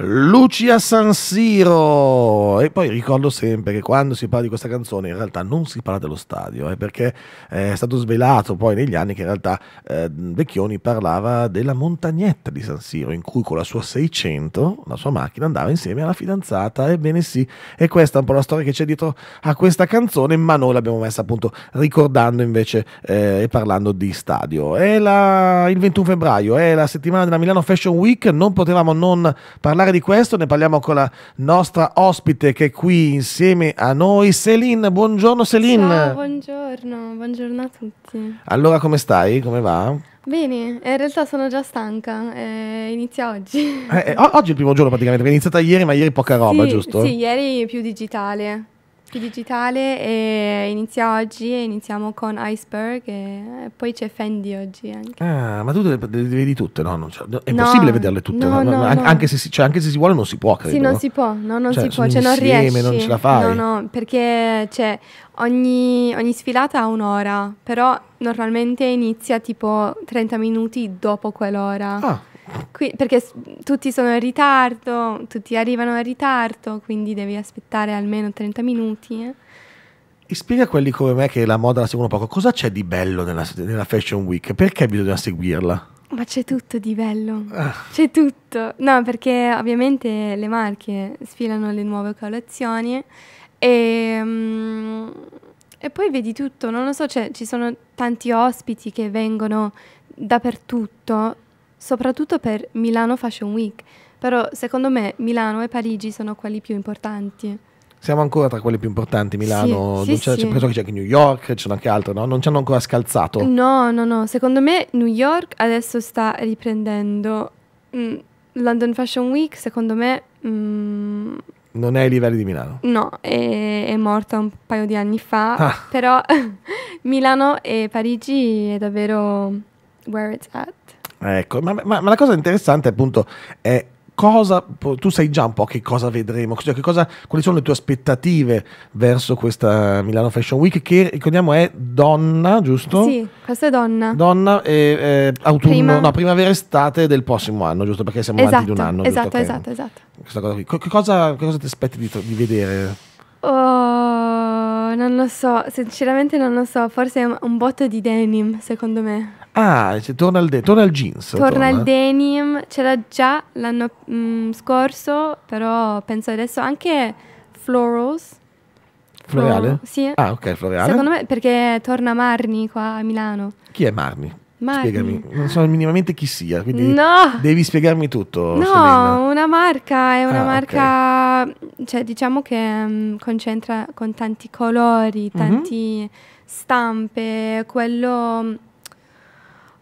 Lucia San Siro. E poi ricordo sempre che quando si parla di questa canzone in realtà non si parla dello stadio, eh, perché eh, è stato svelato poi negli anni che in realtà eh, Vecchioni parlava della montagnetta di San Siro, in cui con la sua 600, la sua macchina, andava insieme alla fidanzata. Ebbene sì, e questa è un po' la storia che c'è dietro a questa canzone, ma noi l'abbiamo messa appunto ricordando invece eh, e parlando di stadio. È la, il 21 febbraio, è la settimana della Milano Fashion Week, non potevamo non parlare parlare di questo ne parliamo con la nostra ospite che è qui insieme a noi, Celine. Buongiorno Celine. buongiorno, buongiorno a tutti. Allora come stai? Come va? Bene, eh, in realtà sono già stanca, eh, inizia oggi. Eh, eh, oggi è il primo giorno praticamente, perché è iniziata ieri ma ieri poca roba, sì, giusto? Sì, ieri più digitale. Di digitale e inizia oggi e iniziamo con Iceberg e poi c'è Fendi oggi anche. Ah, ma tu le, vedi tutte? No, non, è impossibile no, vederle tutte, no, no, anche, se si, cioè, anche, se si, vuole non si può, credo. Sì, non si può, no, non cioè, si può, cioè non riesci. non ce la fai. No, no, perché cioè, ogni, ogni sfilata ha un'ora, però normalmente inizia tipo 30 minuti dopo quell'ora. Ah, Qui, perché tutti sono in ritardo, tutti arrivano in ritardo, quindi devi aspettare almeno 30 minuti. Eh. E spiega a quelli come me che la moda la seguono poco, cosa c'è di bello nella, nella Fashion Week? Perché bisogna seguirla? Ma c'è tutto di bello, ah. c'è tutto. No, perché ovviamente le marche sfilano le nuove collezioni e, mm, e poi vedi tutto, non lo so, cioè, ci sono tanti ospiti che vengono dappertutto soprattutto per Milano Fashion Week, però secondo me Milano e Parigi sono quelli più importanti. Siamo ancora tra quelli più importanti, Milano, sì, sì, c'è, sì. penso che c'è anche New York, ci sono anche altre, no? Non ci hanno ancora scalzato. No, no, no, secondo me New York adesso sta riprendendo. Mm, London Fashion Week, secondo me... Mm, non è ai livelli di Milano. No, è, è morta un paio di anni fa, ah. però Milano e Parigi è davvero where it's at. Ecco, ma, ma, ma la cosa interessante appunto è cosa, tu sai già un po' che cosa vedremo, cioè che cosa, quali sono le tue aspettative verso questa Milano Fashion Week che ricordiamo è donna, giusto? Sì, questa è donna. Donna e eh, autunno, Prima... no, primavera-estate del prossimo anno, giusto? Perché siamo esatto, avanti di un esatto, anno. Esatto, okay. esatto, esatto. Questa cosa qui. Che cosa, che cosa ti aspetti di, di vedere? Oh, non lo so, sinceramente non lo so, forse un botto di denim secondo me. Ah, torna al, de- torna al jeans. Torna, torna al denim, c'era già l'anno mh, mm, scorso, però penso adesso anche florals. Floreale? sì. Ah, ok, floreale. Secondo me perché torna Marni qua a Milano. Chi è Marni? Marni. Spiegami, non so minimamente chi sia, quindi no. devi spiegarmi tutto. No, Selena. una marca, è una ah, marca, okay. cioè diciamo che um, concentra con tanti colori, mhm. tanti mm-hmm. stampe, quello mm,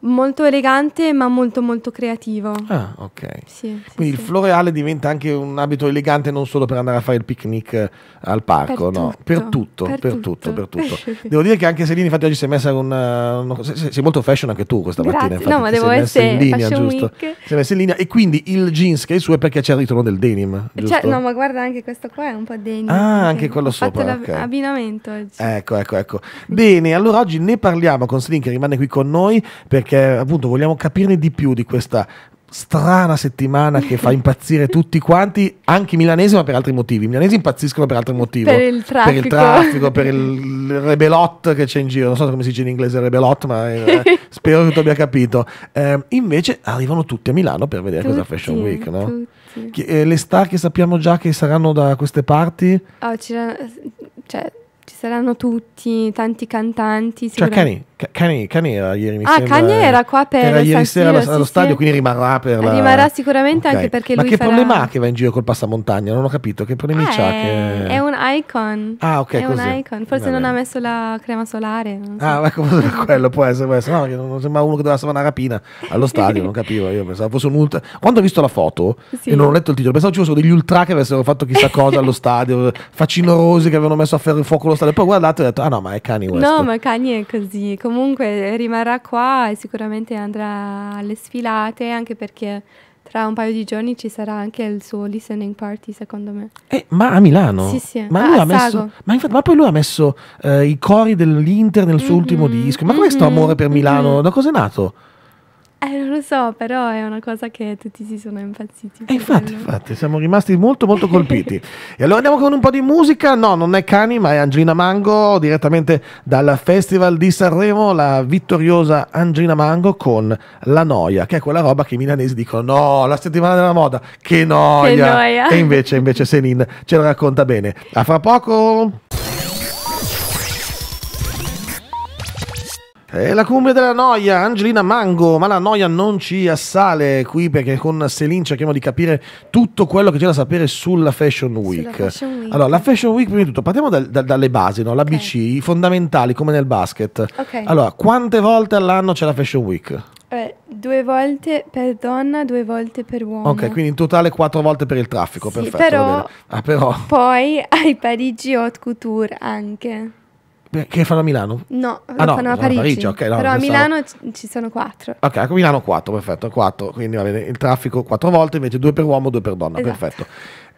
Molto elegante ma molto molto creativo. Ah, ok. Sì, Quindi sì. il floreale diventa anche un abito elegante non solo per andare a fare il picnic eh, al parco, per no? Tutto, per tutto, per, per tutto, tutto, per tutto. Devo dire che anche Selini infatti oggi si è messa con... Una... Eh, sei molto fashion anche tu questa Grazie. mattina. Infatti, no, ma devo essere in linea, giusto? Week. Sei messa in linea e quindi il jeans che è il suo è perché c'è il ritorno del denim, giusto? Cioè, no, ma guarda anche questo qua è un po' denim. Ah, anche quello sopra. Ho fatto okay. l'abbinamento oggi. Ecco, ecco, ecco. Bene, allora oggi ne parliamo con Selini che rimane qui con noi perché perché appunto vogliamo capirne di più di questa strana settimana che fa impazzire tutti quanti, anche i milanesi, ma per altri motivi. I milanesi impazziscono per altri motivi. Per il traffico. Per il, traffico, per il rebelot che c'è in giro. Non so come si dice in inglese rebelot, ma eh, spero che tu abbia capito. Eh, invece arrivano tutti a Milano per vedere tutti, questa Fashion Week, no? Chi, eh, le star che sappiamo già che saranno da queste parti? Oh, ci, cioè, ci saranno tutti, tanti cantanti. Ciacchani. Cioè, Kanye, Kanye era ieri mi ah, sembra, Kanye era eh, qua per era ieri sera allo, allo sì, stadio, quindi rimarrà per la... rimarrà sicuramente okay. anche perché Ma che farà... problema ha che va in giro col passamontagna? Non ho capito che problemi ah, c'ha è... Che... è un icon. Ah, ok, è così. un icon. Forse non ha messo la crema solare, so. Ah, ma ecco, quello può essere, può essere. No, non sembra uno che doveva fare una rapina allo stadio, non capivo, io pensavo fosse un ultra. Quando ho visto la foto sì. e non ho letto il titolo, pensavo ci fossero degli ultra che avessero fatto chissà cosa allo stadio, facinorosi che avevano messo a ferro il fuoco lo stadio. Poi guardate e ho detto "Ah no, ma è Kanye West". No, ma Kanye è così comunque rimarrà qua e sicuramente andrà alle sfilate anche perché tra un paio di giorni ci sarà anche il suo listening party, secondo me. Eh, ma a Milano? Sì, sì. Ma, ah, lui ha messo, ma, infatti, ma poi lui ha messo eh, i cori dell'Inter nel suo mm-hmm. ultimo disco. Ma questo mm-hmm. amore per mm-hmm. Milano mm-hmm. da cosa è nato? Eh, non lo so, però è una cosa che tutti si sono impazziti. E eh, infatti, infatti, siamo rimasti molto, molto colpiti. e allora andiamo con un po' di musica. No, non è Cani, ma è Angina Mango, direttamente dal Festival di Sanremo, la vittoriosa Angina Mango con La Noia, che è quella roba che i milanesi dicono, no, la settimana della moda, che noia. Che noia. E invece, invece Senin ce la racconta bene. A fra poco... E la cumbia della noia, Angelina Mango, ma la noia non ci assale qui perché con Selin cerchiamo di capire tutto quello che c'è da sapere sulla Fashion Week. Sulla Fashion Week. Allora, la Fashion Week prima di tutto, partiamo dal, dal, dalle basi, no? l'ABC, okay. i fondamentali come nel basket. Okay. Allora, quante volte all'anno c'è la Fashion Week? Eh, due volte per donna, due volte per uomo. Ok, quindi in totale quattro volte per il traffico, sì, perfetto. Però, ah, però, Poi ai Parigi Haute Couture anche. Che fanno a Milano? No, ah, no fanno a Parigi. Parigi okay, no, Però a Milano stavo... ci sono quattro. Ok, a Milano quattro, perfetto, quattro. Quindi va bene, il traffico quattro volte, invece due per uomo, due per donna, esatto. perfetto.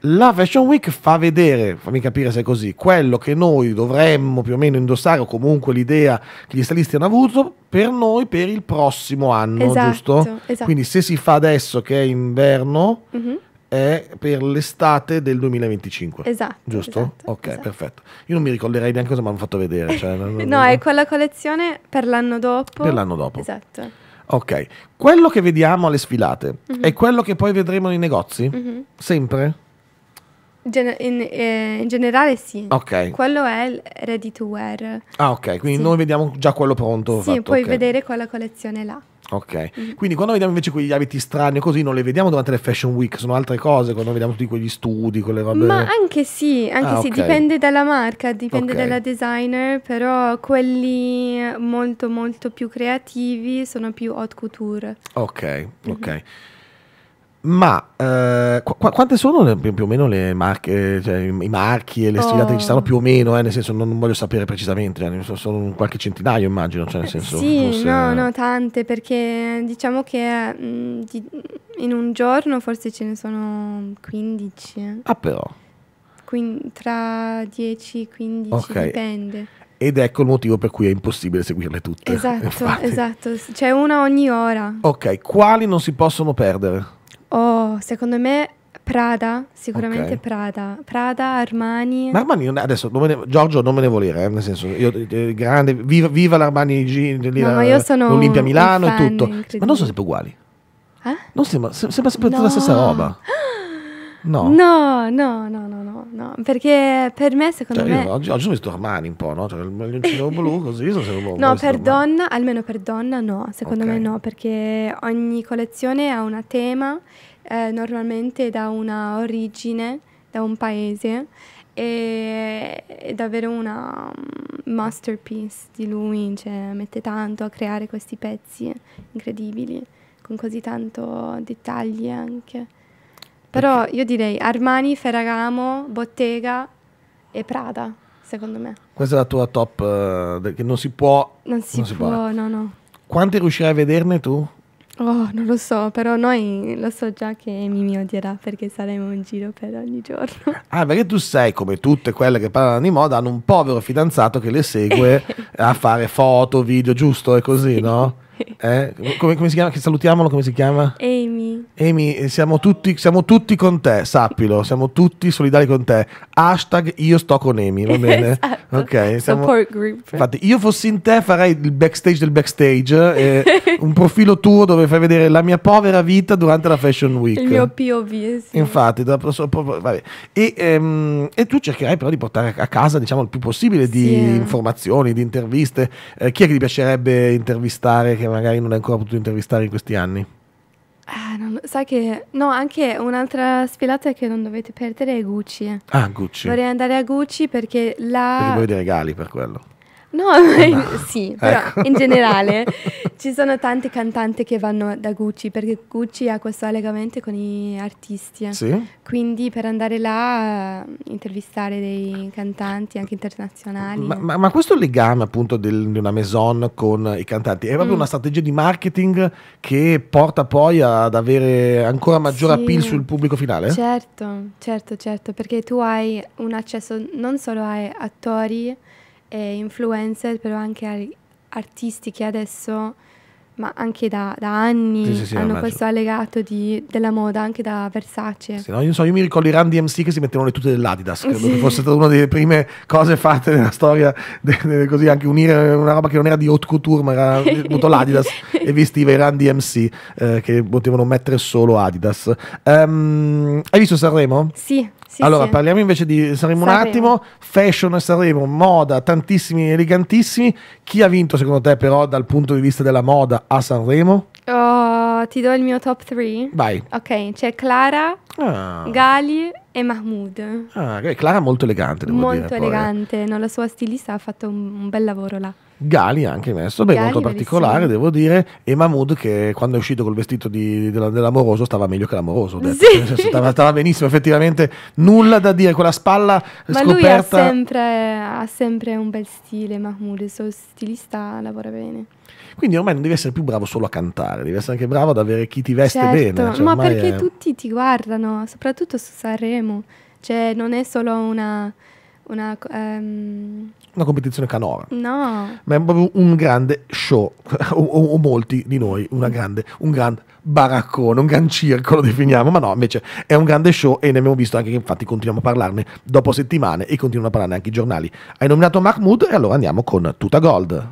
La Fashion Week fa vedere, fammi capire se è così, quello che noi dovremmo più o meno indossare o comunque l'idea che gli stylisti hanno avuto per noi per il prossimo anno, esatto, giusto? Esatto. Quindi se si fa adesso che è inverno... Mm-hmm è per l'estate del 2025. Esatto. Giusto? Esatto, ok, esatto. perfetto. Io non mi ricorderei neanche cosa mi hanno fatto vedere. Cioè, no, no, è quella collezione per l'anno dopo. Per l'anno dopo. Esatto. Ok, quello che vediamo alle sfilate mm-hmm. è quello che poi vedremo nei negozi? Mm-hmm. Sempre? Gen- in, eh, in, generale sì. Ok. Quello è il ready to wear. Ah ok, quindi sì. noi vediamo già quello pronto. Sì, fatto, puoi okay. vedere quella collezione là. Ok, mm. quindi quando vediamo invece quegli abiti strani così non li vediamo durante le fashion week, sono altre cose quando vediamo tutti quegli studi, quelle robe. Ma anche sì, anche ah, sì, okay. dipende dalla marca, dipende okay. dalla designer, però quelli molto molto più creativi sono più haute couture. Ok, ok. Mm-hmm. Ma eh, qu- quante sono le, più o meno le marche, cioè, i marchi e le stilate oh. che ci stanno oh. più o meno, eh, nel senso non, non voglio sapere precisamente, cioè, sono qualche centinaio immagino, cioè, nel senso, Sì, forse... no, no, tante, perché diciamo che mh, mm, di, in un giorno forse ce ne sono 15. Eh. Ah però. Quindi, tra 10 e 15, okay. dipende. Ed ecco il motivo per cui è impossibile seguirle tutte. Esatto, esatto, c'è una ogni ora. Ok, quali non si possono perdere? Oh, secondo me Prada, sicuramente okay. Prada. Prada, Armani. Ma Armani, adesso, non ne, Giorgio, non me ne volere, eh, nel senso, io, eh, grande, viva, viva l'Armani di no, io sono Olimpia Milano e tutto. Ma non sono sempre uguali. Eh? Non sembra, sembra sempre no. la stessa roba. No. No, no, no, no, no, no. Perché per me, secondo cioè, me... Oggi, oggi, ho visto Armani un po', no? Cioè, il maglioncino blu, così, io sono sempre No, per Armani. donna, almeno per donna no, secondo okay. me no, perché ogni collezione ha un tema, eh, normalmente da una origine, da un paese, e, è davvero una mm, masterpiece di lui, cioè mette tanto a creare questi pezzi incredibili, con così tanto dettagli anche. Però io direi Armani, Ferragamo, Bottega e Prada, secondo me. Questa è la tua top, eh, che non si può... Non si, non si può, può, no, no. Quanti riuscirai a vederne tu? Oh, non lo so, però noi lo so già che mi odierà perché saremo in giro per ogni giorno. Ah, perché tu sei come tutte quelle che parlano di moda, hanno un povero fidanzato che le segue a fare foto, video, giusto? È così, no? Eh? Come, come, si chiama? salutiamolo, come si chiama? Amy. Amy, eh, siamo tutti, siamo tutti con te, sappilo, siamo tutti solidari con te. Hashtag io sto con Amy, va bene? esatto. Ok. Siamo, Support group. Infatti, io fossi in te farei il backstage del backstage, eh, un profilo tuo dove fai vedere la mia povera vita durante la Fashion Week. Il mio POV, sì. Infatti, da, so, vabbè. E, ehm, e, tu cercherai però di portare a casa, diciamo, il più possibile di sì. informazioni, di interviste. Eh, chi è che ti piacerebbe intervistare? Che magari non hai ancora potuto intervistare in questi anni? Ah, non, sai che no, anche un'altra sfilata che non dovete perdere è Gucci. Ah, Gucci. Vorrei andare a Gucci perché la. Perché voi dei regali per quello. No, no. sì, ecco. però ecco. in generale ci sono tanti cantanti che vanno da Gucci perché Gucci ha questo allegamento con gli artisti. Sì? Quindi per andare là a eh, intervistare dei cantanti anche internazionali. Ma, ma, ma questo legame appunto del, di una maison con i cantanti è proprio mm. una strategia di marketing che porta poi ad avere ancora maggior sì. appeal sul pubblico finale? Certo, certo, certo, perché tu hai un accesso non solo ai attori, e influencer, però anche artisti che adesso, ma anche da, da anni, sì, sì, sì, hanno questo allegato di, della moda, anche da Versace. No, io, so, io, mi ricordo i Randy MC che si mettevano le tute dell'Adidas, credo che fosse stata una delle prime cose fatte nella storia, de, de, così anche unire una roba che non era di haute couture, ma era appunto l'Adidas e vestiva i Randy MC eh, che potevano mettere solo Adidas. Um, hai visto Sanremo? Sì. Sì, allora, sì. parliamo invece di Sanremo un attimo, fashion e Sanremo, moda, tantissimi elegantissimi. Chi ha vinto secondo te però dal punto di vista della moda a Sanremo? Oh, ti do il mio top 3. Vai. Ok, c'è Clara, ah. Gali e Mahmoud. Ah, Clara molto elegante, devo molto dire. Molto eh. elegante, no, la sua stilista ha fatto un, un bel lavoro là. Gali anche messo, beh, Gali molto particolare, devo dire. E Mahmood che quando è uscito col vestito di, dell'amoroso stava meglio che l'amoroso. Sì. Stava, stava, benissimo, effettivamente nulla da dire. Quella spalla Ma scoperta. lui ha sempre, ha sempre un bel stile, Mahmood, il suo stilista lavora bene. Quindi ormai non devi essere più bravo solo a cantare, devi essere anche bravo ad avere chi ti veste certo, bene. Cioè, ma perché è... tutti ti guardano, soprattutto su Sanremo. Cioè, non è solo una, una um, una competizione canora. No. Ma è proprio un grande show, o, o, o molti di noi, una grande, un gran baraccone, un gran circolo definiamo, ma no, invece è un grande show e ne abbiamo visto anche che infatti continuiamo a parlarne dopo settimane e continuano a parlarne anche i giornali. Hai nominato Mahmoud e allora andiamo con Tuta Gold.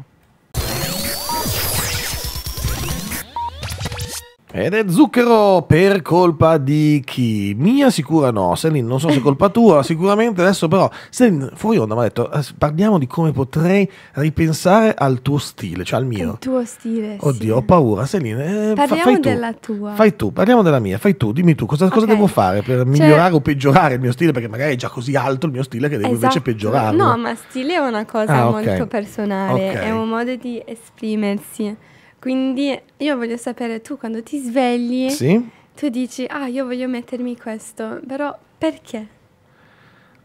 Ed è zucchero per colpa di chi? Mia sicura no, Selin, non so se è colpa tua, sicuramente adesso però Selin fuori onda mi ha detto parliamo di come potrei ripensare al tuo stile, cioè al mio. Il tuo stile. Oddio, sì. ho paura, Selin. Eh, parliamo fai tu, della tua. Fai tu, parliamo della mia, fai tu, dimmi tu cosa, okay. cosa devo fare per cioè, migliorare o peggiorare il mio stile, perché magari è già così alto il mio stile che devo esatto. invece peggiorarlo. No, ma stile è una cosa ah, okay. molto personale, okay. è un modo di esprimersi. Quindi io voglio sapere tu quando ti svegli, sì? tu dici ah io voglio mettermi questo, però perché?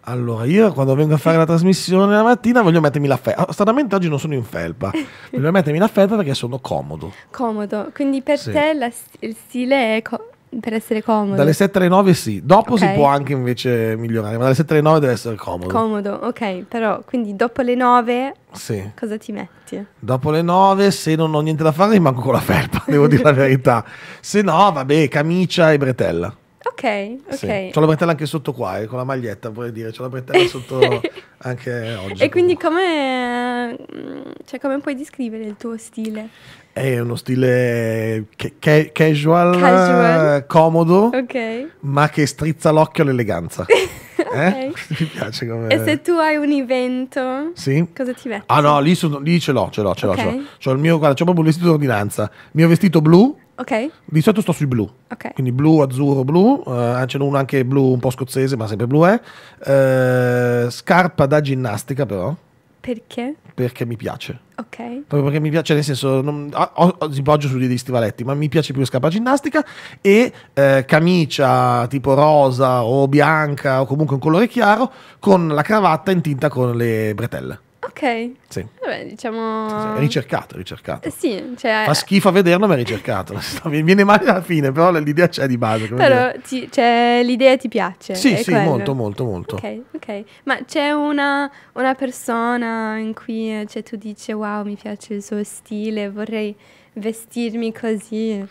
Allora, io quando vengo a fare la trasmissione la mattina voglio mettermi la felpa. Ah, stranamente oggi non sono in felpa. voglio mettermi la felpa perché sono comodo. Comodo, quindi per sì. te la, il stile è co- per essere comodo. Dalle 7 alle 9 sì, dopo okay. si può anche invece migliorare, ma dalle 7 alle 9 deve essere comodo. Comodo, ok, però quindi dopo le 9 sì. cosa ti metti? Dopo le 9 se non ho niente da fare rimango con la felpa, devo dire la verità. Se no, vabbè, camicia e bretella. Ok, ok. Sì. C'ho la bretella anche sotto qua, eh, con la maglietta vorrei dire, c'ho la bretella sotto anche oggi. E quindi come, mm, cioè, come puoi descrivere il tuo stile? È uno stile ca- casual, casual, eh, comodo, okay. ma che strizza l'occhio all'eleganza. Eh? okay. eh? Mi piace come... E se tu hai un evento, sì? cosa ti metti? Ah no, lì, sono, lì ce l'ho, ce l'ho, ce l'ho. Okay. C'ho il mio, guarda, c'ho proprio un vestito d'ordinanza. Il mio vestito blu. Okay. Di solito sto sui blu. Okay. Quindi blu, azzurro, blu. Uh, ce n'è uno anche blu un po' scozzese, ma sempre blu è. Uh, scarpa da ginnastica però. Perché? Perché mi piace. Ok. Proprio perché mi piace, nel senso, non, ah, ho, ho, si poggio su dei stivaletti, ma mi piace più scarpa ginnastica e eh, camicia tipo rosa o bianca o comunque un colore chiaro con la cravatta intinta con le bretelle. Ok. Sì. Vabbè, diciamo... È ricercato, ricercato. Eh sì, cioè... Fa schifo a vederlo, ma è ricercato. Viene male alla fine, però l'idea c'è di base. Però ti, cioè, l'idea ti piace. Sì, sì, quello. molto, molto, molto. Ok, ok. Ma c'è una, una persona in cui cioè, tu dici, wow, mi piace il suo stile, vorrei vestirmi così.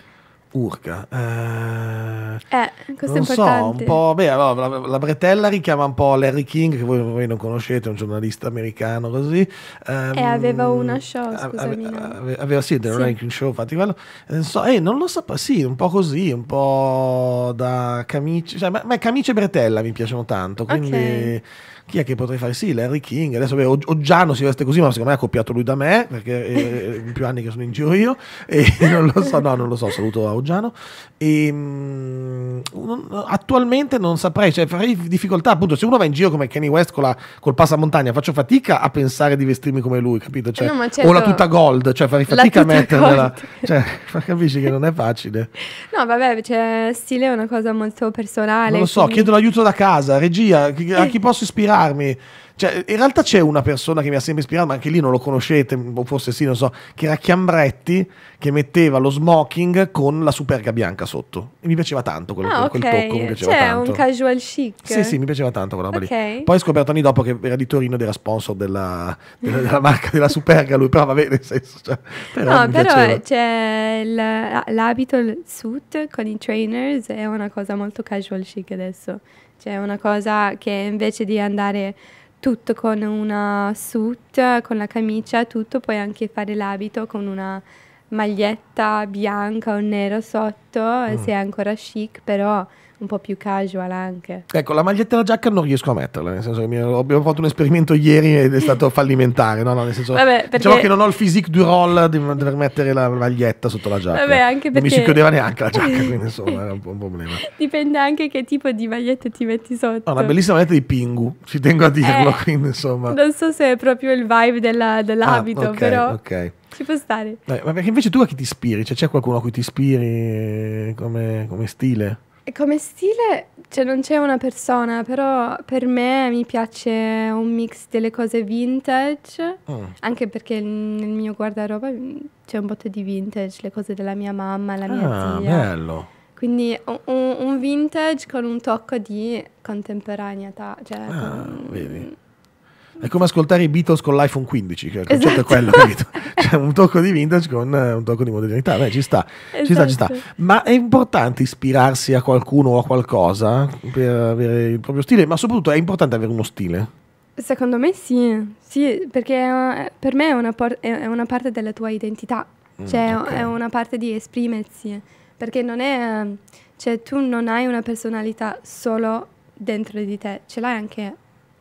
Urca. Eh, eh questo non è importante. So, un po', beh, allora, la, la, Bretella richiama un po' Larry King, che voi, voi non conoscete, è un giornalista americano così. Um, eh, aveva una show, scusami. Ave, aveva, sì, The sì. Ranking Show, infatti quello. Eh, non, so, eh, non lo so, sì, un po' così, un po' da camicie, cioè, ma, ma camicie e Bretella mi piacciono tanto, quindi... Okay chi è che potrei fare? Sì, Larry King. Adesso beh, Oggiano si veste così, ma secondo me ha copiato lui da me, perché è eh, più anni che sono in giro io. E non lo so, no, non lo so, saluto a Oggiano. E, ehm, mh, attualmente non saprei, cioè farei difficoltà, appunto, se uno va in giro come Kenny West con la, col passamontagna, faccio fatica a pensare di vestirmi come lui, capito? Cioè, eh no, certo, o la certo. tutta gold, cioè farei fatica a metterla. Cioè, capisci che non è facile. No, vabbè, cioè, stile è una cosa molto personale. Non lo so, quindi... chiedo l'aiuto da casa, regia, a chi eh. posso ispirare? Carme, Cioè, in realtà c'è una persona che mi ha sempre ispirato, ma anche lì non lo conoscete, o forse sì, non so, che era Chiambretti, che metteva lo smoking con la superga bianca sotto. E mi piaceva tanto quello, ah, quel, okay. quel tocco, mi piaceva cioè, tanto. un casual chic. Sì, sì, mi piaceva tanto quella roba okay. lì. Poi ho scoperto anni dopo che era di Torino ed era sponsor della, della, della marca della superga, lui, però vabbè, nel senso... Cioè, però no, però c'è l'abito, suit con i trainers, è una cosa molto casual chic adesso. Cioè, una cosa che invece di andare tutto con una suit, con la camicia, tutto, puoi anche fare l'abito con una maglietta bianca o nera sotto, mm. se è ancora chic, però un po' più casual anche. Ecco, la maglietta e la giacca non riesco a metterla, nel senso che abbiamo fatto un esperimento ieri ed è stato fallimentare, no? no nel senso, Vabbè, diciamo perché... diciamo che non ho il physique du roll di dover mettere la maglietta sotto la giacca. Vabbè, anche perché... Non mi si chiudeva neanche la giacca, quindi insomma era un po' un problema. Dipende anche che tipo di maglietta ti metti sotto. Ho una bellissima maglietta di Pingu, ci tengo a eh, dirlo, eh, quindi insomma... Non so se è proprio il vibe della, dell'abito, ah, okay, però... ok. Ci può stare. ma perché invece tu a chi ti ispiri? Cioè, c'è qualcuno a cui ti ispiri come, come stile? come stile, cioè non c'è una persona, però per me mi piace un mix delle cose vintage, oh. anche perché nel mio guardaroba mm, c'è un botto di vintage, le cose della mia mamma, la mia ah, zia. bello. Quindi un, un, vintage con un tocco di contemporaneità, cioè ah, con, vedi è come ascoltare i Beatles con l'iPhone 15, che il concetto è esatto. quello, capito? Cioè un tocco di vintage con eh, un tocco di modernità, beh ci sta, esatto. ci sta, ci sta. Esatto. Ma è importante ispirarsi a qualcuno o a qualcosa per avere il proprio stile, ma soprattutto è importante avere uno stile. Secondo me sì, sì, perché eh, per me è una, por- è una parte della tua identità, mm, cioè okay. è una parte di esprimersi, perché non è, cioè tu non hai una personalità solo dentro di te, ce l'hai anche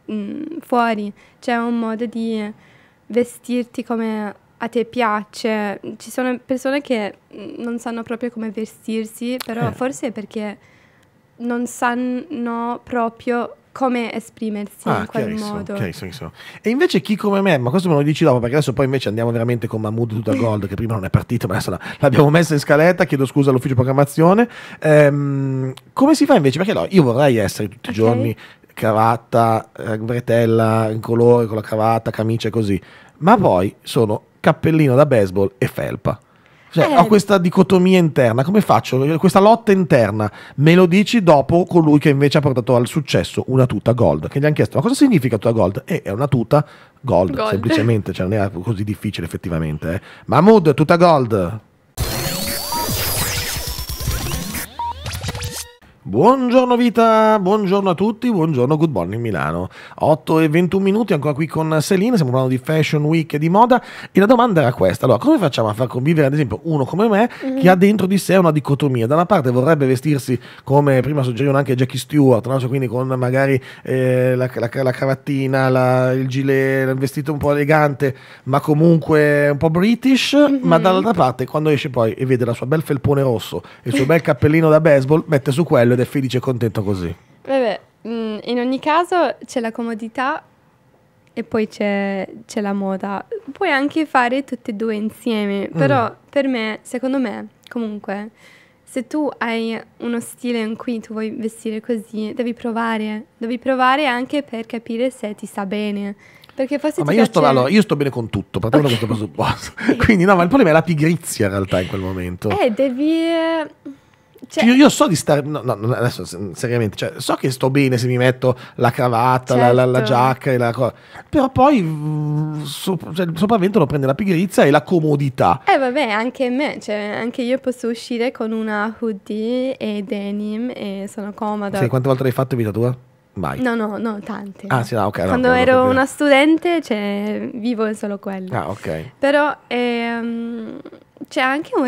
mh, mm, fuori, c'è un modo di vestirti come a te piace. Ci sono persone che mm, non sanno proprio come vestirsi, però eh. forse è perché non sanno proprio come esprimersi ah, in quel modo. Chiarissimo. E invece chi come me, ma questo me lo dici dopo, perché adesso poi invece andiamo veramente con Mahmood tutta gold, che prima non è partito, ma adesso l'abbiamo messa in scaletta, chiedo scusa all'ufficio programmazione. Ehm, come si fa invece? Perché no, io vorrei essere tutti i giorni cravatta, eh, bretella in colore con la cravatta, camicia così, ma poi sono cappellino da baseball e felpa. Cioè, eh, ho questa dicotomia interna, come faccio? Questa lotta interna me lo dici dopo colui che invece ha portato al successo una tuta gold, che gli hanno chiesto ma cosa significa tuta gold? E eh, è una tuta gold, gold. semplicemente, cioè non era così difficile effettivamente. Eh. Mahmood, tuta gold, Buongiorno Vita, buongiorno a tutti, buongiorno Good Morning Milano. 8 e 21 minuti ancora qui con Selina, stiamo parlando di Fashion Week e di moda e la domanda era questa, allora come facciamo a far convivere ad esempio uno come me mm-hmm. che ha dentro di sé una dicotomia, da una parte vorrebbe vestirsi come prima suggerivano anche Jackie Stewart, no? cioè, quindi con magari eh, la, la, la, cavattina, la, il gilet, il vestito un po' elegante ma comunque un po' british, mm-hmm. ma dall'altra parte quando esce poi e vede la sua bel felpone rosso e il suo bel cappellino da baseball mette su quello ed è felice e contento così. Vabbè, mm, in ogni caso c'è la comodità e poi c'è, c'è la moda. Puoi anche fare tutte e due insieme, mm. però mm. per me, secondo me, comunque, se tu hai uno stile in cui tu vuoi vestire così, devi provare, devi provare anche per capire se ti sta bene. Perché forse no, ah, ma io, piace... sto, allora, io sto bene con tutto, partiamo da questo presupposto. Quindi no, ma il problema è la pigrizia in realtà in quel momento. Eh, devi... Cioè, io, io, so di stare, no, no, adesso seriamente, cioè, so che sto bene se mi metto la cravatta, certo. la, la, la, certo. giacca e la cosa, però poi mm, sopra, cioè, il sopravvento lo prende la pigrizia e la comodità. Eh vabbè, anche me, cioè, anche io posso uscire con una hoodie e denim e sono comoda. Sì, quante volte l'hai fatto in vita tua? Mai. No, no, no, tante. Ah, sì, ah, no, okay, Quando no, ero una studente, cioè, vivo solo quello. Ah, ok. Però ehm, c'è anche una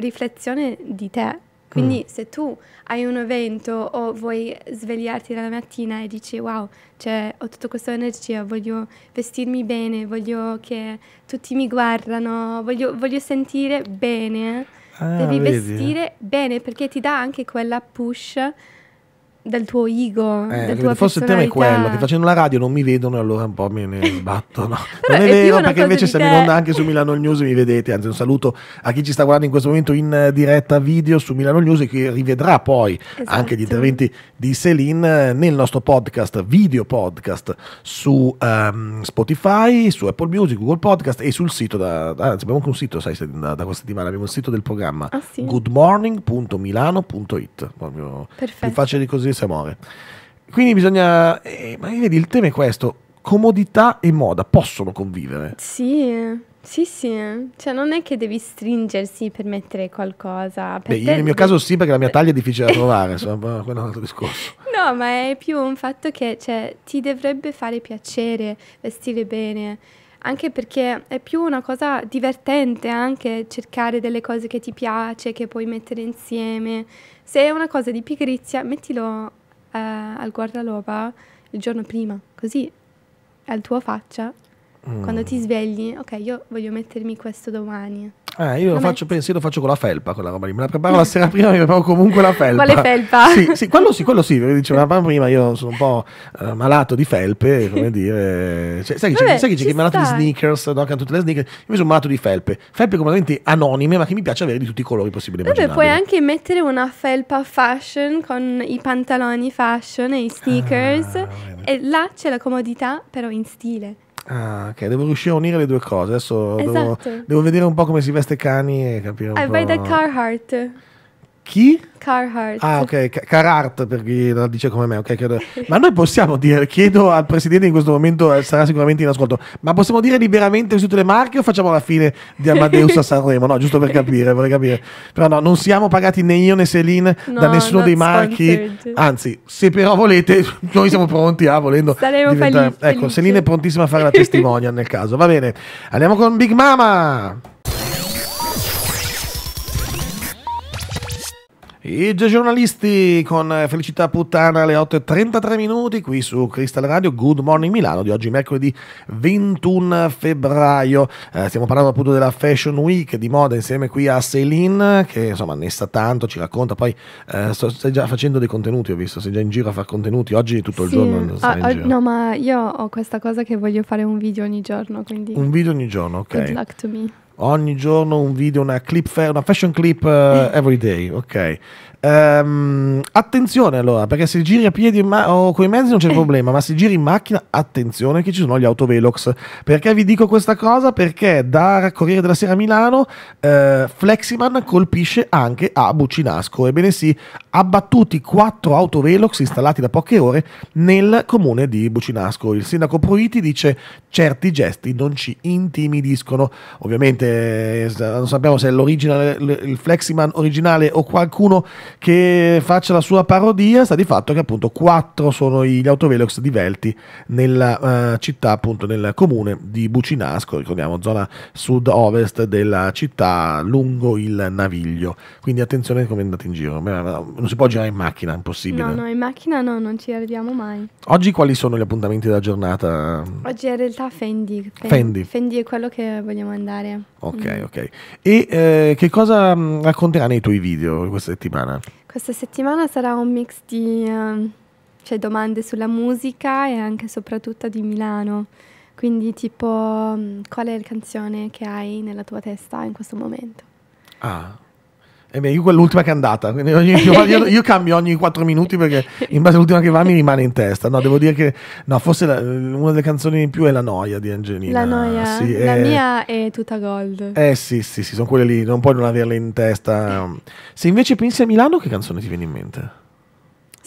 riflessione di te quindi mm. se tu hai un evento o vuoi svegliarti dalla mattina e dici wow, cioè, ho tutta questa energia, voglio vestirmi bene, voglio che tutti mi guardano, voglio, voglio sentire bene, ah, devi vedi. vestire bene perché ti dà anche quella push del tuo ego. Eh, del forse il tema è quello, che facendo la radio non mi vedono e allora un po' me ne sbattono. non è, vero, perché invece siamo mi onda anche su Milano News mi vedete, anzi un saluto a chi ci sta guardando in questo momento in diretta video su Milano News e che rivedrà poi esatto. anche gli interventi di Celine nel nostro podcast, video podcast su um, Spotify, su Apple Music, Google Podcast e sul sito, da, anzi abbiamo anche un sito, sai, da, da questa settimana abbiamo il sito del programma ah, sì. goodmorning.milano.it, Perfetto. più facile di così se muore. Quindi bisogna... Eh, ma vedi, il tema è questo. Comodità e moda possono convivere. Sì. Sì, sì, cioè non è che devi stringersi per mettere qualcosa. Per Beh, te... nel mio caso sì, perché la mia taglia è difficile da trovare, insomma, quello è un altro discorso. No, ma è più un fatto che cioè, ti dovrebbe fare piacere vestire bene, anche perché è più una cosa divertente anche cercare delle cose che ti piace, che puoi mettere insieme. Se è una cosa di pigrizia, mettilo eh, al guardaloba il giorno prima, così al tuo faccia Mm. Quando ti svegli, ok, io voglio mettermi questo domani. Eh, io lo, faccio, penso, io lo faccio con la felpa, quella roba lì. Me la preparo la sera prima, mi preparo comunque la felpa. Quale felpa? Sì, sì quello sì, quello sì. Diceva prima, io sono un po' uh, malato di felpe, come dire. Cioè, sai, Vabbè, c'è, sai che c'è chi è malato di sneakers, no? Che hanno tutte le sneakers. Io mi sono malato di felpe. Felpe completamente anonime, ma che mi piace avere di tutti i colori possibili. Vabbè, puoi anche mettere una felpa fashion con i pantaloni fashion e i sneakers. Ah, e là c'è la comodità, però in stile. Ah, ok, devo riuscire a unire le due cose. Adesso esatto. devo, devo, vedere un po' come si veste Cani e capire un eh, po'. Vai da Carhartt. Chi? Carhartt. Ah, ok, Car- Carhartt per chi la dice come me, ok, credo. Ma noi possiamo dire, chiedo al presidente in questo momento, eh, sarà sicuramente in ascolto, ma possiamo dire liberamente su tutte le marche o facciamo la fine di Amadeus a Sanremo? No, giusto per capire, vorrei capire. Però no, non siamo pagati né io né Celine no, da nessuno dei marchi, sponsored. anzi, se però volete, noi siamo pronti a, ah, volendo, Saremo diventare... Felice. Ecco, Celine è prontissima a fare la testimonia nel caso, va bene. Andiamo con Big Mama! I giornalisti con eh, Felicità Puttana alle 8.33 minuti qui su Crystal Radio Good Morning Milano di oggi mercoledì 21 febbraio. Eh, stiamo parlando appunto della Fashion Week di moda insieme qui a Céline che insomma ne sa tanto, ci racconta. Poi eh, sto, stai già facendo dei contenuti, ho visto, sei già in giro a fare contenuti oggi tutto il giorno. Stai ho, ho, No ma io ho questa cosa che voglio fare un video ogni giorno. Quindi... Un video ogni giorno, ok. Good luck to me ogni giorno un video, una, clip, una fashion clip uh, every day, ok. Um, attenzione allora, perché se giri a piedi ma- o coi mezzi non c'è problema, ma se giri in macchina, attenzione che ci sono gli autovelox. Perché vi dico questa cosa? Perché da Corriere della Sera Milano, uh, Fleximan colpisce anche a Buccinasco. Ebbene sì, abbattuti quattro autovelox installati da poche ore nel comune di Buccinasco. Il sindaco Pruiti dice certi gesti non ci intimidiscono. Ovviamente eh, non sappiamo se è il Fleximan originale o qualcuno che faccia la sua parodia, sta di fatto che appunto quattro sono gli autovelox divelti nella uh, città, appunto nel comune di Bucinasco, ricordiamo zona sud-ovest della città lungo il Naviglio. Quindi attenzione come andate in giro, non si può girare in macchina, è impossibile. No, no, in macchina no, non ci arriviamo mai. Oggi quali sono gli appuntamenti della giornata? Oggi in realtà Fendi. Fendi, Fendi è quello che vogliamo andare. Ok, mm. ok. E eh, che cosa mm, racconterà nei tuoi video questa settimana? Questa settimana sarà un mix di eh, cioè domande sulla musica e anche soprattutto di Milano. Quindi tipo mm, qual è la canzone che hai nella tua testa in questo momento? Ah, eh beh, io quell'ultima che è andata, io, io, io, cambio ogni 4 minuti perché in base all'ultima che va mi rimane in testa. No, devo dire che no, forse la, una delle canzoni in più è La Noia di Angelina. La Noia, sì, la è... mia è tutta gold. Eh sì, sì, sì, sono quelle lì, non puoi non averle in testa. Eh. Se invece pensi a Milano, che canzone ti viene in mente?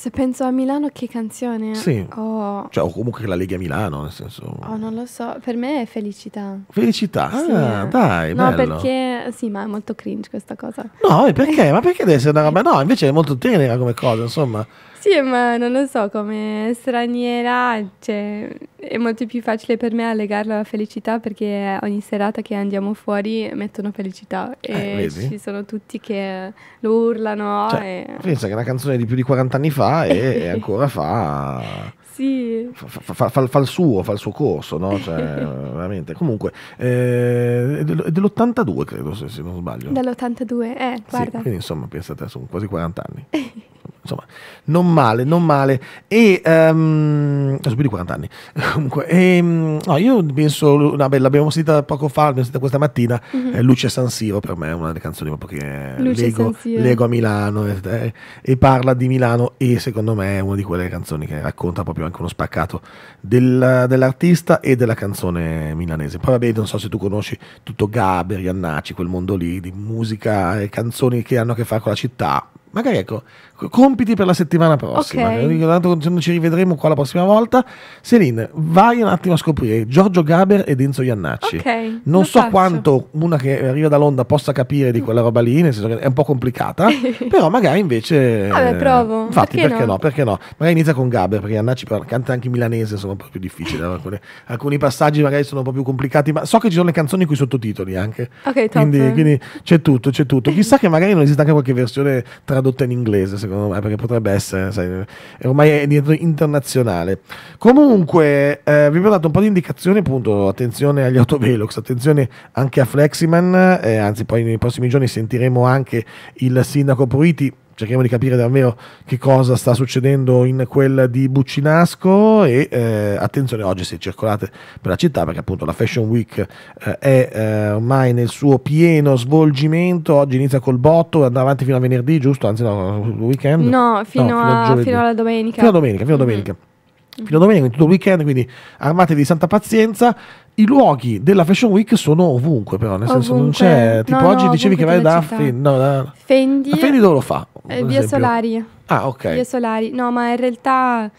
Se penso a Milano, che canzone? Sì. Oh. Cioè, o comunque la Lega Milano, nel senso. Oh, non lo so. Per me è felicità. Felicità? Sì. Ah, dai. No, bello. perché. Sì, ma è molto cringe questa cosa. No, perché? ma perché deve essere una roba. No, invece è molto tenera come cosa, insomma. Sì, ma non lo so, come straniera cioè, è molto più facile per me allegarlo alla felicità perché ogni serata che andiamo fuori mettono felicità eh, e ci sono tutti che lo urlano. Cioè, e... Pensa che è una canzone di più di 40 anni fa e, ancora fa... Sì. Fa, fa, fa, fa, il suo, fa il suo corso, no? Cioè, veramente. Comunque, eh, è dell'82 credo, se, non sbaglio. Dell'82, eh, guarda. Sì, quindi insomma, pensate, sono quasi 40 anni. insomma, non male, non male. E um, ehm, sono più di 40 anni. Comunque, e, ehm, no, io penso, vabbè, l'abbiamo sentita poco fa, l'abbiamo sentita questa mattina. Mm-hmm. Eh, Luce San Siro per me è una delle canzoni proprio che lego, lego, a Milano eh, eh, e parla di Milano. E secondo me è una di quelle canzoni che racconta proprio anche uno spaccato del, dell'artista e della canzone milanese. Poi, vabbè, non so se tu conosci tutto Gaber, Iannacci, quel mondo lì di musica e canzoni che hanno a che fare con la città magari ecco compiti per la settimana prossima. Okay. Tanto non ci rivedremo qua la prossima volta. Celine, vai un attimo a scoprire Giorgio Gaber ed Enzo Iannacci. Okay, non so faccio. quanto una che arriva da Londra possa capire di quella roba lì, nel senso che è un po' complicata, però magari invece... Vabbè, provo. Infatti, perché, perché no? no? Perché no? Magari inizia con Gaber, perché Iannacci però, canta anche in milanese, sono un po' più difficile. alcune, alcuni passaggi magari sono un po' più complicati, ma so che ci sono le canzoni con i sottotitoli anche. Ok, top. Quindi, quindi c'è tutto, c'è tutto. Chissà che magari non esiste anche qualche versione tradotta in inglese secondo me, perché potrebbe essere, sai, ormai è dietro internazionale. Comunque, eh, vi ho dato un po' di indicazioni, appunto, attenzione agli autovelox, attenzione anche a Fleximan, eh, anzi poi nei prossimi giorni sentiremo anche il sindaco Puriti cerchiamo di capire davvero che cosa sta succedendo in quella di Buccinasco e eh, attenzione oggi se circolate per la città perché appunto la Fashion Week eh, è eh, ormai nel suo pieno svolgimento, oggi inizia col botto, andrà avanti fino a venerdì giusto, anzi no, weekend? No, fino, no, a, fino, alla domenica. Fino a domenica, fino a domenica. Mm-hmm. Fino a domenica, tutto il weekend, quindi armatevi di santa pazienza i luoghi della Fashion Week sono ovunque, però, nel ovunque. senso non c'è. Tipo no, oggi no, dicevi che vai da, Fendi, no, da Fendi. Fendi dove lo fa? Eh, via Solari. Ah, ok. Via Solari. No, ma in realtà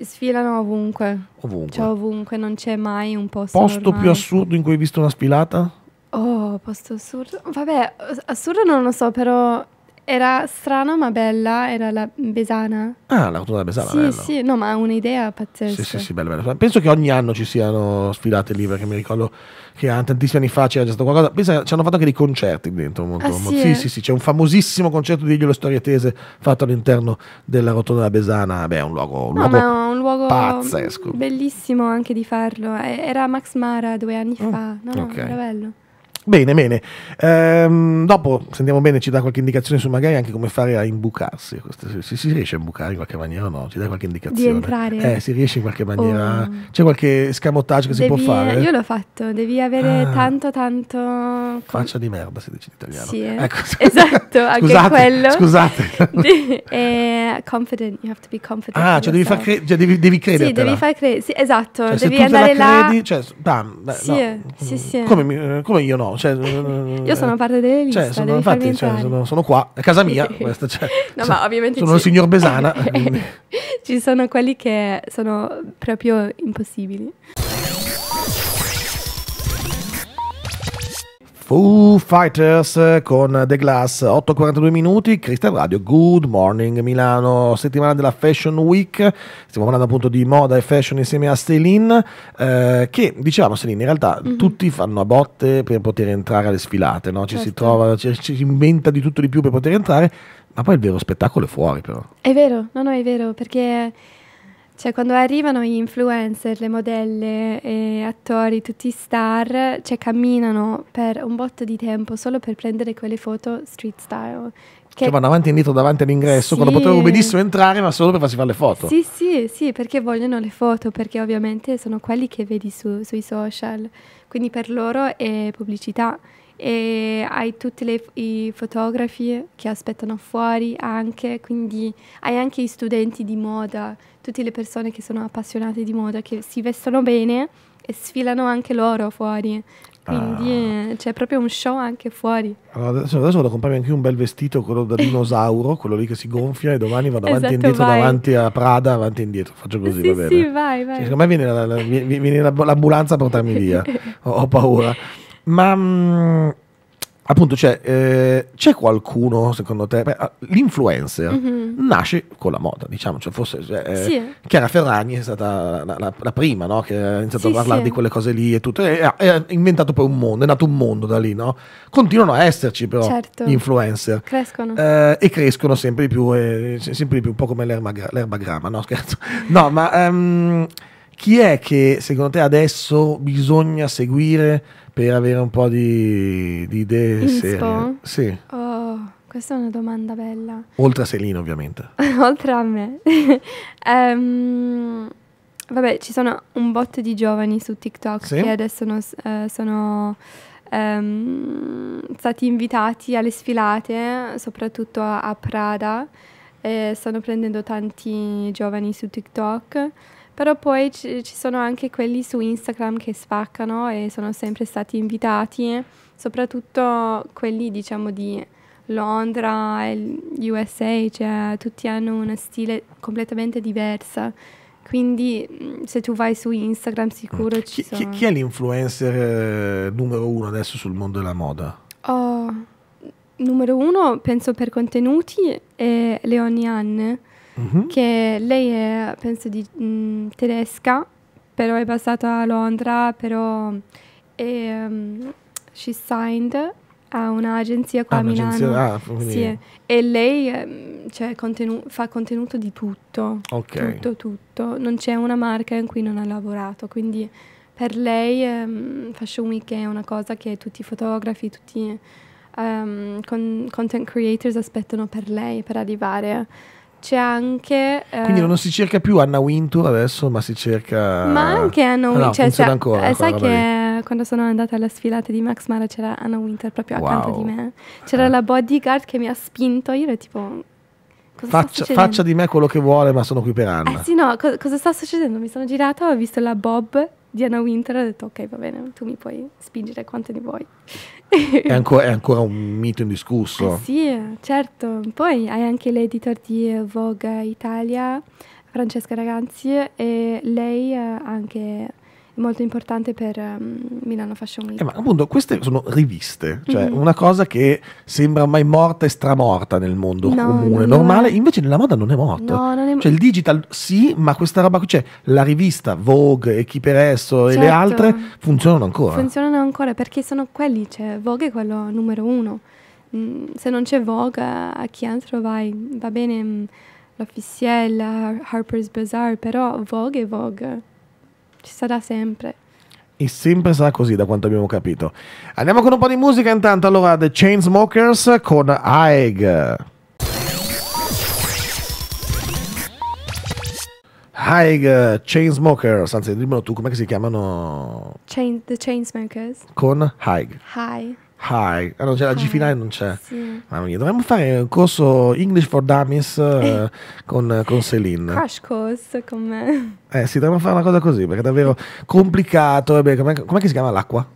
sfilano ovunque. Ovunque. Cioè, ovunque, non c'è mai un posto. Posto normale. più assurdo in cui hai visto una sfilata? Oh, posto assurdo. Vabbè, assurdo non lo so, però era strana ma bella, era la Besana. Ah, la rotonda Besana, Sì, bello. sì, no, ma un'idea pazzesca. Sì, sì, sì, bella, bello. Penso che ogni anno ci siano sfilate lì, perché mi ricordo che tantissimi anni fa c'era già stato qualcosa. Penso che ci hanno fatto anche dei concerti dentro. Molto, ah, molto. Sì, sì, eh? sì, sì, c'è un famosissimo concerto di Glielo Storie Tese fatto all'interno della Rotonda della Besana. Beh, è un luogo, un no, luogo, ma un luogo pazzesco. Bellissimo anche di farlo. Era Max Mara due anni ah. fa. No, no, okay. era bello. Bene, bene. Ehm, dopo, se andiamo bene, ci dà qualche indicazione su magari anche come fare a imbucarsi. Si, si riesce a imbucare in qualche maniera o no? Ci dà qualche indicazione? Di entrare. Eh, si riesce in qualche maniera. Oh. C'è qualche scamottaggio che devi, si può fare? Io l'ho fatto, devi avere ah. tanto, tanto. Faccia di merda, si dice in italiano. Sì. Ecco. Esatto, anche quello. Scusate. Di, eh, confident, you have to be confident. Ah, cioè devi, far cre- cioè devi, devi credere. Sì, devi far credere. Sì, esatto, cioè, devi andare la credi, là. Cioè, bam, sì, no. sì, sì. Come, come io no? Cioè, Io eh, sono parte delle liste. Cioè, sono, infatti, cioè, sono, sono, qua, è casa mia. questa, cioè, no, ma ovviamente sono ci... il signor Besana. ci sono quelli che sono proprio impossibili. Foo Fighters eh, con The Glass, 8.42 minuti, Crystal Radio, Good Morning Milano, settimana della Fashion Week, stiamo parlando appunto di moda e fashion insieme a Celine, eh, che diciamo Celine in realtà mm-hmm. tutti fanno a botte per poter entrare alle sfilate, no? ci certo. si trova, ci, si inventa di tutto di più per poter entrare, ma poi il vero spettacolo è fuori però. È vero, no no è vero perché... Cioè, quando arrivano gli influencer, le modelle, eh, attori, tutti star, cioè camminano per un botto di tempo solo per prendere quelle foto street style. Che cioè, vanno avanti e indietro davanti all'ingresso, sì. quando potevano benissimo entrare, ma solo per farsi fare le foto. Sì, sì, sì, perché vogliono le foto, perché ovviamente sono quelli che vedi su, sui social. Quindi per loro è pubblicità e hai tutti le, i fotografi che aspettano fuori anche, quindi hai anche i studenti di moda, tutte le persone che sono appassionate di moda, che si vestono bene e sfilano anche loro fuori. Quindi ah. c'è proprio un show anche fuori. Allora, adesso, adesso vado a comprarmi anche un bel vestito, quello da dinosauro, quello lì che si gonfia e domani vado avanti e esatto, indietro, vai. davanti a Prada, avanti e indietro. Faccio così, sì, va bene. Sì, vai, vai. Cioè, secondo me viene, la, la, viene l'ambulanza a portarmi via. ho, ho paura. Ma mh, mm, appunto, cioè, eh, c'è qualcuno, secondo te, beh, ah, l'influencer mm-hmm. nasce con la moda, diciamo, cioè, forse cioè, eh, sì. Chiara Ferragni è stata la, la, la prima no? che ha iniziato sì, a parlare sì. di quelle cose lì e tutto, e ha, ha, inventato poi un mondo, è nato un mondo da lì, no? Continuano a esserci però certo. gli influencer. Crescono. Eh, e crescono sempre di più, eh, sempre di più, un po' come l'erba, l'erba grama, no scherzo. No, ma... Um, chi è che secondo te adesso bisogna seguire per avere un po' di, di idee Info? serie. Sì. Oh, questa è una domanda bella. Oltre a Selina, ovviamente. Oltre a me. um, vabbè, ci sono un botto di giovani su TikTok sì? che adesso non, eh, sono um, stati invitati alle sfilate, soprattutto a, a Prada. E stanno prendendo tanti giovani su TikTok. Però poi ci, ci sono anche quelli su Instagram che spaccano e sono sempre stati invitati, soprattutto quelli diciamo di Londra e USA, cioè tutti hanno uno stile completamente diverso. Quindi mm, se tu vai su Instagram mm. sicuro ci chi, sono... Chi, è l'influencer eh, numero uno adesso sul mondo della moda? Oh, numero uno penso per contenuti è Leonie Anne mm-hmm. che lei è, penso, di, mh, mm, tedesca, però è passata a Londra, però è, um, mm, she signed a un'agenzia qua ah, a Milano. Ah, sì. Eh. E lei mm, cioè, contenu- fa contenuto di tutto. Okay. Tutto, tutto. Non c'è una marca in cui non ha lavorato. Quindi per lei um, Fashion Week è una cosa che tutti i fotografi, tutti i um, ehm, con- content creators aspettano per lei per arrivare c'è anche. Eh... Quindi non si cerca più Anna Wintour adesso, ma si cerca. Ma anche Anna Wintour. Ah, no, cioè, cioè, ancora, eh, sai che quando sono andata alla sfilata di Max Mara c'era Anna Winter proprio wow. accanto di me. C'era eh. la bodyguard che mi ha spinto. Io ero tipo. Faccia, faccia, di me quello che vuole, ma sono qui per Anna. Eh sì, no, co- cosa sta succedendo? Mi sono girata, ho visto la Bob di Anna Winter e ho detto ok, va bene, tu mi puoi spingere quanto ne vuoi è, ancora, è, ancora, un mito indiscusso. Eh sì, certo. Poi hai anche l'editor di Vogue Italia, Francesca Raganzi, e lei ha anche molto importante per um, Milano Fashion Week. Eh, ma appunto queste sono riviste, cioè mm-hmm. una cosa che sembra mai morta e stramorta nel mondo no, comune, normale, è... Eh. invece nella moda non è morta. No, è... Cioè il digital sì, ma questa roba qui cioè, la rivista Vogue e chi per esso certo. e le certo. altre funzionano ancora. Funzionano ancora perché sono quelli, cioè Vogue è quello numero uno. Mm, se non c'è Vogue a chi altro vai? Va bene mm, l'Officiel, Harper's Bazaar, però Vogue è Vogue. Ci sarà sempre. E sempre sarà così, da quanto abbiamo capito. Andiamo con un po' di musica intanto. Allora, The Chainsmokers con Haig. Haig Chainsmokers, anzi dimmelo tu, come si chiamano? Chain, the Chainsmokers. Con Haig. Haig. High. Ah, non c'è, la G finale non c'è. Sì. Mamma mia, dovremmo fare un corso English for Dummies eh, eh, con, con Celine. Crash course con me. Eh sì, dovremmo fare una cosa così, perché è davvero complicato. Com'è, com'è che si chiama l'acqua?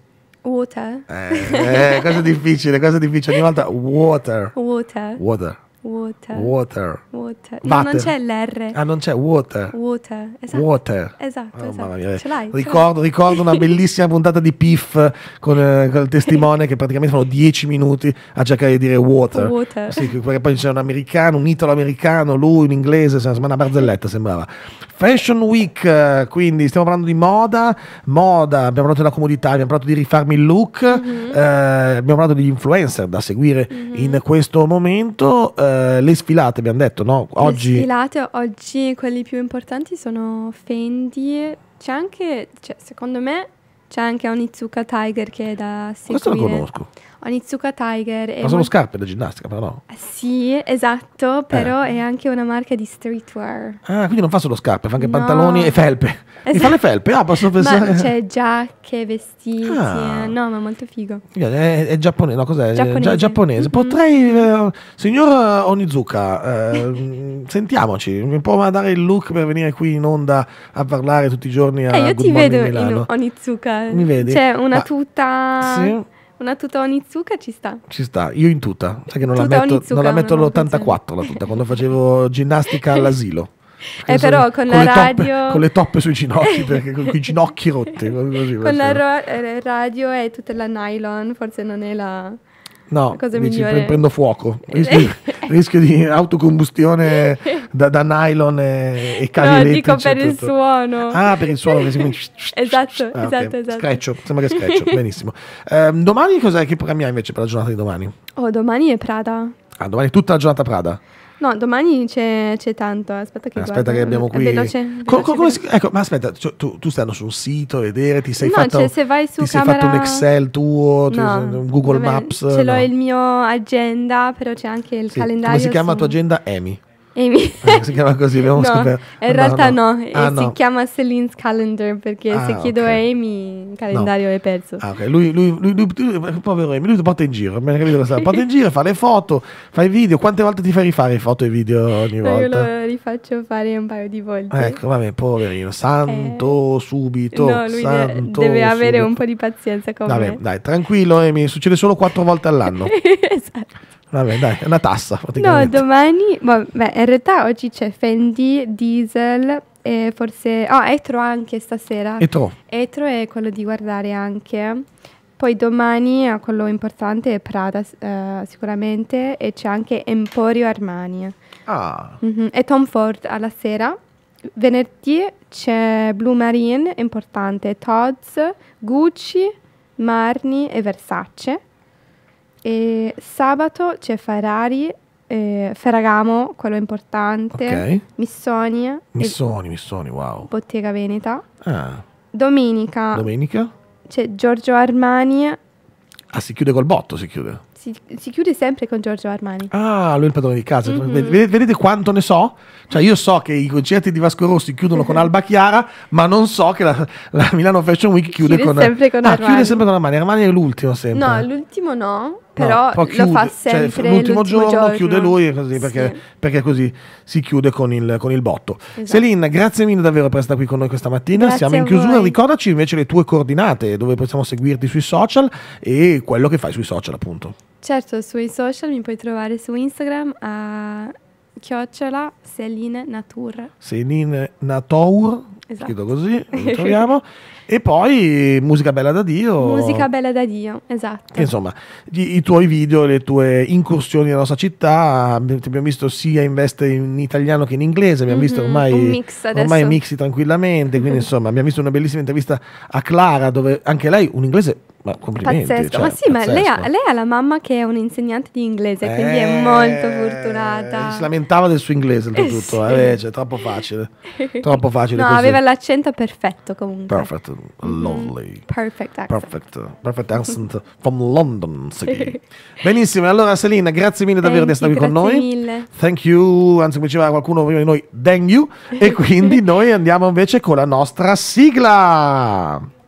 Water. Eh, eh, cosa difficile, cosa difficile. Ogni volta water. Water. Water. Water. Water. water. No, non c'è l'R. Ah, non c'è water. Water. Esatto. Water. Esatto. Oh, esatto. Ce l'hai. Ricordo, ricordo una bellissima puntata di Piff con, eh, con il testimone che praticamente fanno 10 minuti a cercare di dire water. Water. Sì, perché poi c'è un americano, un italo-americano, lui, un inglese, insomma, una barzelletta sembrava. Fashion Week, eh, quindi stiamo parlando di moda, moda, abbiamo parlato della comodità, abbiamo parlato di rifarmi il look, mm-hmm. eh, abbiamo parlato degli influencer da seguire mm-hmm. in questo momento. Eh, eh, le sfilate abbiamo detto, no? Oggi... Le sfilate, oggi quelli più importanti sono Fendi, c'è anche, cioè, secondo me, c'è anche Onizuka Tiger che è da seguire. Questo lo conosco. Onizuka Tiger. Ma sono molto... scarpe da ginnastica, però no? Eh, sì, esatto, però eh. è anche una marca di streetwear. Ah, quindi non fa solo scarpe, fa anche no. pantaloni e felpe. Esatto. Mi fa le felpe? Ah, posso pensare. Ma c'è giacche, vestiti, ah. Eh, no, ma molto figo. È, è giapponese, no, cos'è? Giapponese. È giapponese. Mm-hmm. Potrei, eh, signor eh, Onizuka, sentiamoci, mi può mandare il look per venire qui in onda a parlare tutti i giorni a eh, io Good ti vedo Milano. in Onizuka. Mi vedi? C'è una ma... tuta... Sì una tuta Onizuka ci sta. Ci sta, io in tuta. Sai che non tuta la metto, Onizuka, non la metto all'84 la tuta, quando facevo ginnastica all'asilo. Eh però con, con la radio... Toppe, con le toppe sui ginocchi, perché con i ginocchi rotti. Così con la ro- eh, radio e tutta la nylon, forse non è la... No, la cosa dici, migliore. prendo fuoco. rischio di autocombustione da, da nylon e, e cavi no, elettrici. dico per il suono. Ah, per il suono Esatto, ah, esatto, okay. esatto. esatto. Screccio, sembra che screccio, benissimo. Eh, domani cos'è che hai invece per la giornata di domani? Oh, domani è Prada. Ah, domani è tutta la giornata Prada. No, domani c'è, c'è tanto. Eh, aspetta che, eh, aspetta guarda, che abbiamo eh, qui. Veloce, veloce co- co- si, ecco, ma aspetta, cioè, tu, tu, stai sul sito a vedere, ti sei, no, fatto, cioè, se vai su ti camera... sei fatto un Excel tuo, no, un Google Maps. Ce l'ho il mio agenda, però c'è anche il sì, calendario. Come si chiama la tua agenda? Amy. Amy. Ah, si chiama così, abbiamo no, scoperto. In no, realtà no, no. Ah, si chiama Celine's Calendar perché ah, se chiedo okay. a Amy il calendario è perso. Ah, ok, lui, lui, lui, lui eh, povero Amy, lui ti porta in giro, capito la porta in giro, fa le foto, fa i video, quante volte ti fai rifare foto e video ogni volta? Io lo rifaccio fare un paio di volte. ecco, vabbè, poverino, santo eh. subito, no, lui santo deve subito. avere un po' di pazienza con vabbè, me. dai, tranquillo Amy, succede solo quattro volte all'anno. esatto. Vabbè, dai, è una tassa. No, domani, beh, in realtà oggi c'è Fendi, Diesel e forse... Oh, Etro anche stasera. Etro. Etro è quello di guardare anche. Poi domani quello importante è Prada eh, sicuramente e c'è anche Emporio Armani. Ah. Mm-hmm. E Tom Ford alla sera. Venerdì c'è Blue Marine, importante, Todd's, Gucci, Marni e Versace. E sabato c'è Ferrari, eh, Ferragamo, quello importante, Ok. Missoni, Missoni, Missoni, wow. Bottega Veneta. Ah, Domenica domenica? c'è Giorgio Armani, Ah, si chiude col botto, si chiude. si, si chiude sempre con Giorgio Armani. Ah, lui è il padrone di casa. Mhm. Ved- Vedete, quanto ne so? Cioè, io so che i concerti di Vasco Rossi chiudono con mm-hmm. Alba Chiara, ma non so che la, la Milano Fashion Week chiude, Chiude con. sempre con ah, Armani. chiude sempre con Armani. Armani è l'ultimo sempre. No, l'ultimo no, però no, lo chiude, fa cioè, sempre cioè, l'ultimo, l'ultimo giorno, giorno, chiude lui così, perché, sì. perché, così si chiude con il, con il botto esatto. Celine grazie mille davvero per essere qui con noi questa mattina grazie siamo in chiusura voi. ricordaci invece le tue coordinate dove possiamo seguirti sui social e quello che fai sui social appunto certo sui social mi puoi trovare su Instagram a chiocciola Celine Natur. Celine Natur, esatto. scritto così, lo troviamo. e poi Musica Bella da Dio. Musica Bella da Dio, esatto. E insomma, i, i, tuoi video, le tue incursioni nella nostra città, abbiamo visto sia in veste in italiano che in inglese, abbiamo mm-hmm, visto ormai, mix ormai mixi tranquillamente, quindi insomma abbiamo visto una bellissima intervista a Clara dove anche lei un inglese ma complimenti. Pazzesco. Cioè, ma sì, pazzesco. ma lei ha, lei ha, la mamma che è un'insegnante di inglese, eh, quindi è molto eh, fortunata. Si lamentava del suo inglese, oltretutto, eh, sì. eh, cioè, troppo facile. troppo facile. No, così. aveva l'accento perfetto comunque. Perfect, mhm. lovely. Perfect accent. Perfect, perfect accent from London. Sì. Benissimo, allora Selina, grazie mille davvero di essere qui con noi. Grazie Mille. Thank you, anzi come diceva qualcuno prima di noi, thank you. E quindi noi andiamo invece con la nostra sigla.